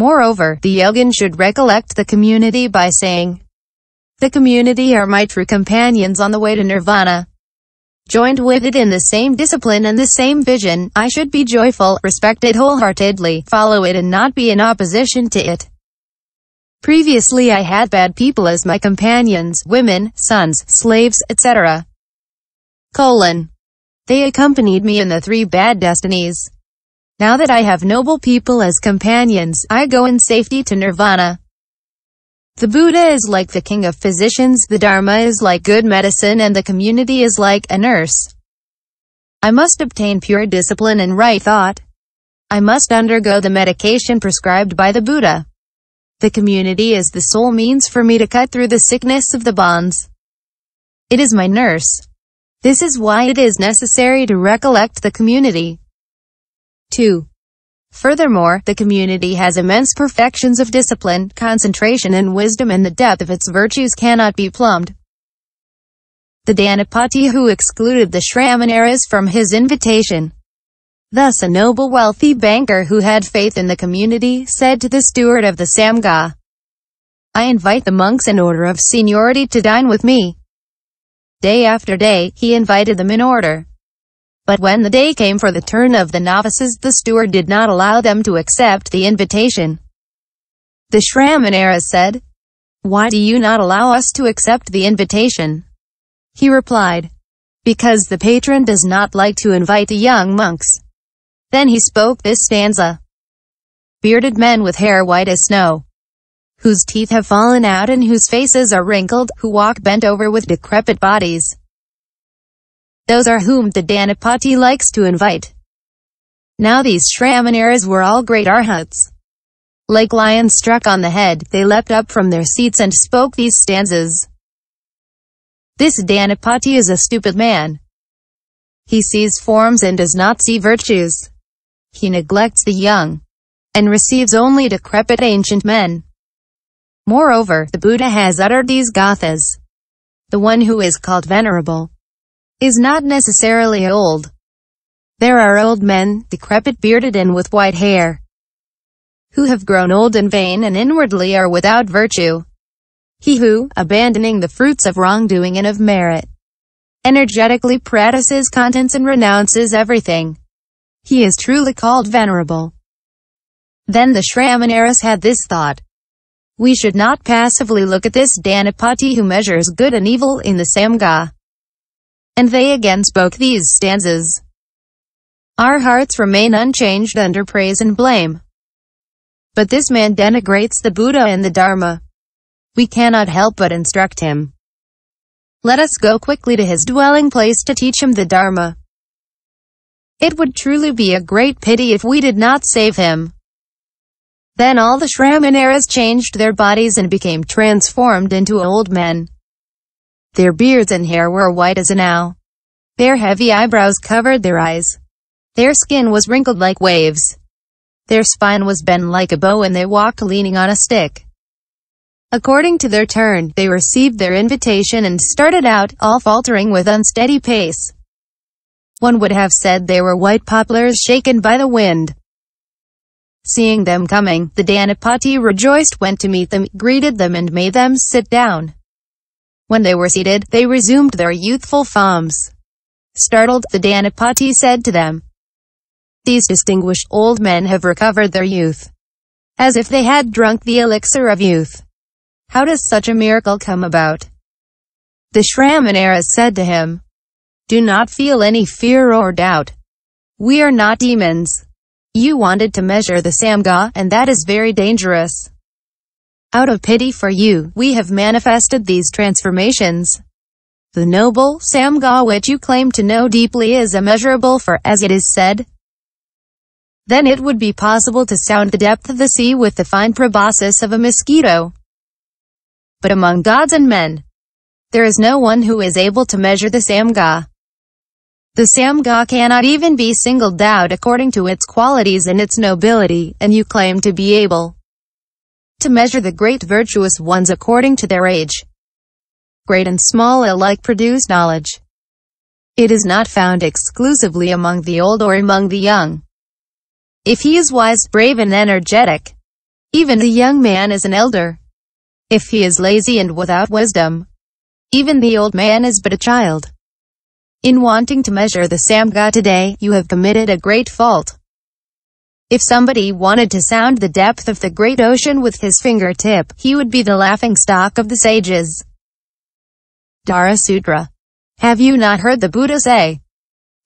Moreover, the yogin should recollect the community by saying, The community are my true companions on the way to nirvana. Joined with it in the same discipline and the same vision, I should be joyful, respect it wholeheartedly, follow it and not be in opposition to it. Previously I had bad people as my companions, women, sons, slaves, etc. Colon. They accompanied me in the three bad destinies. Now that I have noble people as companions, I go in safety to nirvana. The Buddha is like the king of physicians, the Dharma is like good medicine and the community is like a nurse. I must obtain pure discipline and right thought. I must undergo the medication prescribed by the Buddha. The community is the sole means for me to cut through the sickness of the bonds. It is my nurse. This is why it is necessary to recollect the community. 2. Furthermore, the community has immense perfections of discipline, concentration and wisdom and the depth of its virtues cannot be plumbed. The Danapati who excluded the Shramanaras from his invitation. Thus a noble wealthy banker who had faith in the community, said to the steward of the Samgha, I invite the monks in order of seniority to dine with me. Day after day, he invited them in order. But when the day came for the turn of the novices the steward did not allow them to accept the invitation. The Shramanera said, Why do you not allow us to accept the invitation? He replied, Because the patron does not like to invite the young monks. Then he spoke this stanza. Bearded men with hair white as snow, whose teeth have fallen out and whose faces are wrinkled, who walk bent over with decrepit bodies. Those are whom the Danapati likes to invite. Now these Shramaneras were all great arhats. Like lions struck on the head, they leapt up from their seats and spoke these stanzas. This Danapati is a stupid man. He sees forms and does not see virtues. He neglects the young and receives only decrepit ancient men. Moreover, the Buddha has uttered these gathas. The one who is called venerable is not necessarily old. There are old men, decrepit bearded and with white hair, who have grown old and vain and inwardly are without virtue. He who, abandoning the fruits of wrongdoing and of merit, energetically practices contents and renounces everything, he is truly called venerable. Then the Shramaneras had this thought. We should not passively look at this Dhanapati who measures good and evil in the Samga and they again spoke these stanzas. Our hearts remain unchanged under praise and blame. But this man denigrates the Buddha and the Dharma. We cannot help but instruct him. Let us go quickly to his dwelling place to teach him the Dharma. It would truly be a great pity if we did not save him. Then all the Shramanaras changed their bodies and became transformed into old men. Their beards and hair were white as an owl. Their heavy eyebrows covered their eyes. Their skin was wrinkled like waves. Their spine was bent like a bow and they walked leaning on a stick. According to their turn, they received their invitation and started out, all faltering with unsteady pace. One would have said they were white poplars shaken by the wind. Seeing them coming, the Danapati rejoiced went to meet them, greeted them and made them sit down. When they were seated, they resumed their youthful forms. Startled, the Danapati said to them, These distinguished old men have recovered their youth, as if they had drunk the elixir of youth. How does such a miracle come about? The Shramaneras said to him, Do not feel any fear or doubt. We are not demons. You wanted to measure the Samga, and that is very dangerous. Out of pity for you, we have manifested these transformations. The noble Samga which you claim to know deeply is immeasurable for, as it is said, then it would be possible to sound the depth of the sea with the fine proboscis of a mosquito. But among gods and men, there is no one who is able to measure the Samga. The Samga cannot even be singled out according to its qualities and its nobility, and you claim to be able to measure the great virtuous ones according to their age. Great and small alike produce knowledge. It is not found exclusively among the old or among the young. If he is wise, brave, and energetic, even the young man is an elder. If he is lazy and without wisdom, even the old man is but a child. In wanting to measure the Samga today, you have committed a great fault. If somebody wanted to sound the depth of the great ocean with his fingertip, he would be the laughingstock of the sages. Dara Sutra. Have you not heard the Buddha say?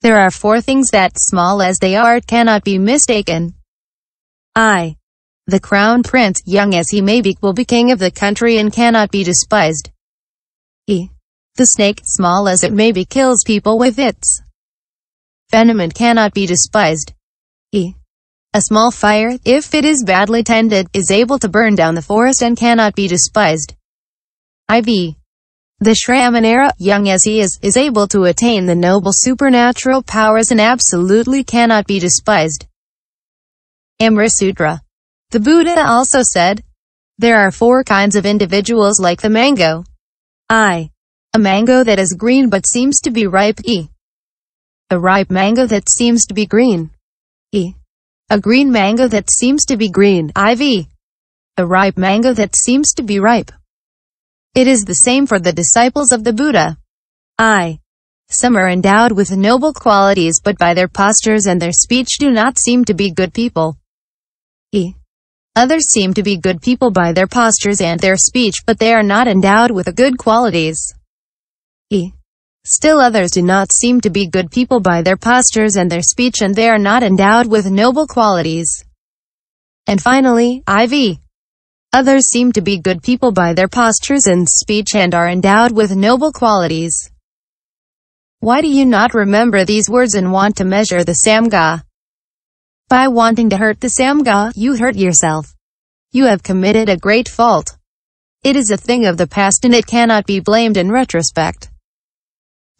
There are four things that, small as they are, cannot be mistaken. I. The crown prince, young as he may be, will be king of the country and cannot be despised. E. The snake, small as it may be, kills people with its venom and cannot be despised. E. A small fire, if it is badly tended, is able to burn down the forest and cannot be despised. IV. The Shramanera, young as he is, is able to attain the noble supernatural powers and absolutely cannot be despised. Amrisutra. The Buddha also said, There are four kinds of individuals like the mango. I. A mango that is green but seems to be ripe. E. A ripe mango that seems to be green. A green mango that seems to be green, IV. A ripe mango that seems to be ripe. It is the same for the disciples of the Buddha. I. Some are endowed with noble qualities but by their postures and their speech do not seem to be good people. E. Others seem to be good people by their postures and their speech but they are not endowed with good qualities. E. Still others do not seem to be good people by their postures and their speech and they are not endowed with noble qualities. And finally, IV. Others seem to be good people by their postures and speech and are endowed with noble qualities. Why do you not remember these words and want to measure the Samga? By wanting to hurt the Samga, you hurt yourself. You have committed a great fault. It is a thing of the past and it cannot be blamed in retrospect.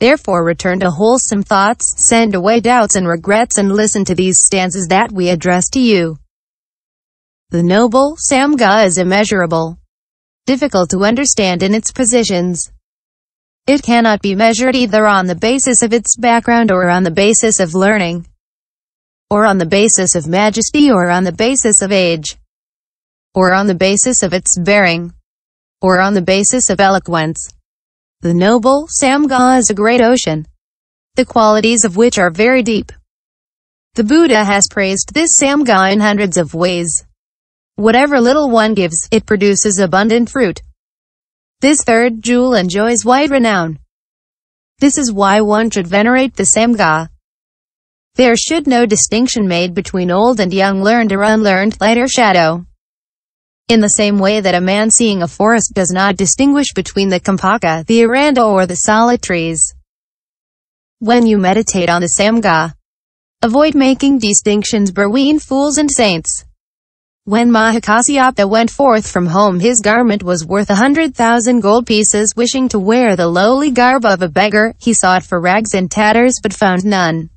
Therefore return to wholesome thoughts, send away doubts and regrets and listen to these stanzas that we address to you. The noble Samga is immeasurable, difficult to understand in its positions. It cannot be measured either on the basis of its background or on the basis of learning, or on the basis of majesty or on the basis of age, or on the basis of its bearing, or on the basis of eloquence. The noble Samga is a great ocean, the qualities of which are very deep. The Buddha has praised this Samga in hundreds of ways. Whatever little one gives, it produces abundant fruit. This third jewel enjoys wide renown. This is why one should venerate the Samga. There should no distinction made between old and young learned or unlearned light or shadow. In the same way that a man seeing a forest does not distinguish between the Kampaka, the Aranda or the trees, When you meditate on the Samga, avoid making distinctions between fools and saints. When Mahakasyapa went forth from home his garment was worth a hundred thousand gold pieces wishing to wear the lowly garb of a beggar, he sought for rags and tatters but found none.